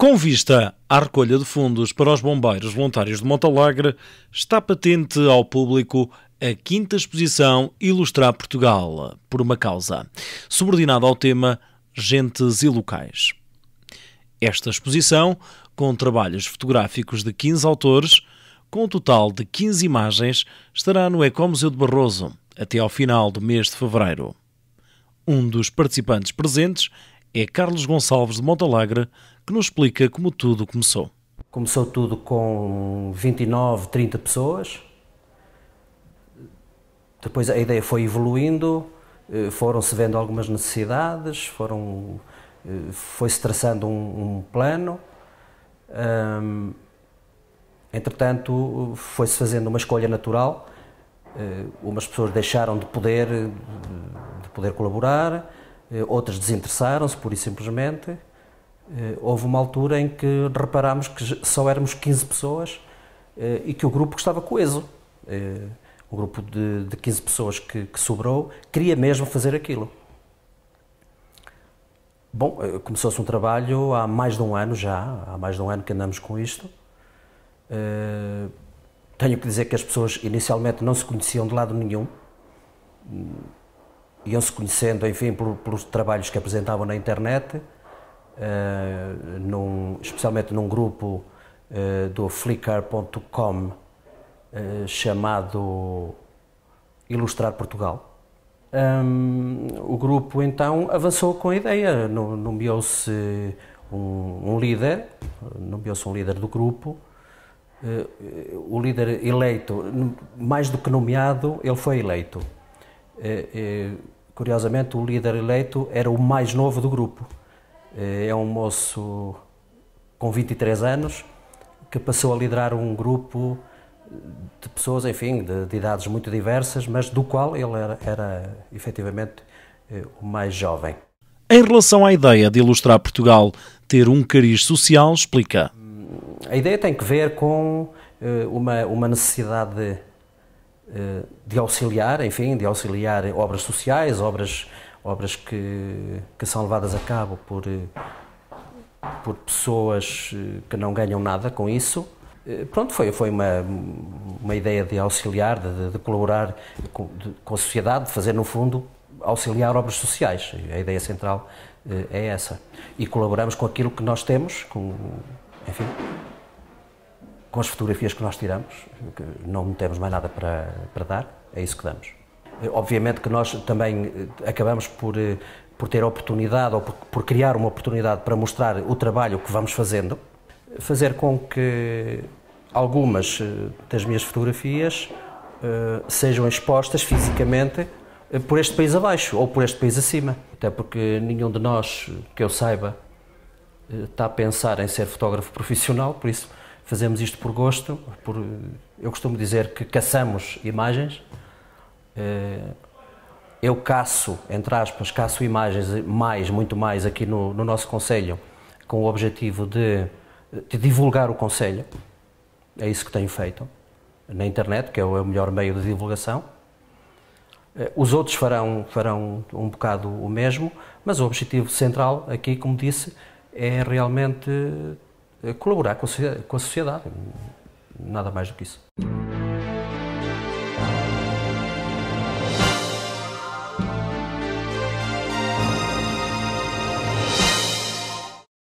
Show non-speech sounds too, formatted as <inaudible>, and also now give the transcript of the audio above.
Com vista à recolha de fundos para os bombeiros voluntários de Montalegre, está patente ao público a quinta exposição Ilustrar Portugal, por uma causa, subordinada ao tema Gentes e Locais. Esta exposição, com trabalhos fotográficos de 15 autores, com um total de 15 imagens, estará no Ecomuseu de Barroso até ao final do mês de fevereiro. Um dos participantes presentes é Carlos Gonçalves de Montalegre que nos explica como tudo começou. Começou tudo com 29, 30 pessoas. Depois a ideia foi evoluindo, eh, foram-se vendo algumas necessidades, foram, eh, foi-se traçando um, um plano. Hum, entretanto, foi-se fazendo uma escolha natural. Uh, umas pessoas deixaram de poder, de poder colaborar, eh, outras desinteressaram-se, pura e simplesmente. Eh, houve uma altura em que reparámos que só éramos 15 pessoas eh, e que o grupo estava coeso. O grupo de, de 15 pessoas que, que sobrou queria mesmo fazer aquilo. Bom, começou-se um trabalho há mais de um ano já, há mais de um ano que andamos com isto. Tenho que dizer que as pessoas inicialmente não se conheciam de lado nenhum iam-se conhecendo, enfim, por, pelos trabalhos que apresentavam na internet, uh, num, especialmente num grupo uh, do flickr.com eh, chamado Ilustrar Portugal. Um, o grupo então avançou com a ideia, nomeou-se um, um, líder, nomeou-se um líder do grupo. Uh, o líder eleito, mais do que nomeado, ele foi eleito. Uh, uh, Curiosamente, o líder eleito era o mais novo do grupo. Eh, é um moço com 23 anos que passou a liderar um grupo de pessoas, enfim, de, de idades muito diversas, mas do qual ele era, era efetivamente eh, o mais jovem. Em relação à ideia de ilustrar Portugal ter um cariz social, explica. A ideia tem que ver com eh, uma, uma necessidade de auxiliar, enfim, de auxiliar obras sociais, obras, obras que, que são levadas a cabo por, por pessoas eh, que não ganham nada com isso. Eh, pronto, foi, foi uma, uma ideia de auxiliar, de, de colaborar com, de, com a sociedade, de fazer, no fundo, auxiliar obras sociais. A ideia central eh, é essa. E colaboramos com aquilo que nós temos, com, enfim, com as fotografias que nós tiramos, que não temos mais nada para, para dar, é isso que damos. Eh, obviamente que nós também eh, acabamos por, eh, por ter a oportunidade ou por, por criar uma oportunidade para mostrar o trabalho que vamos fazendo, fazer com que algumas das minhas fotografias sejam expostas fisicamente por este país abaixo ou por este país acima. Até porque nenhum de nós, que eu saiba, está a pensar em ser fotógrafo <laughs> profissional, por isso fazemos isto por gosto, por, eu costumo dizer que caçamos imagens. Eh, eu caço, entre aspas, caço imagens mais, muito mais aqui no, no nosso Conselho, com o objetivo de, de divulgar o Conselho. É isso que tenho feito na internet, que é o melhor meio de divulgação. Eh, os outros farão, farão um bocado o mesmo, mas o objetivo central aqui, como disse, é realmente eh, colaborar com a sociedade. Nada mais do que isso.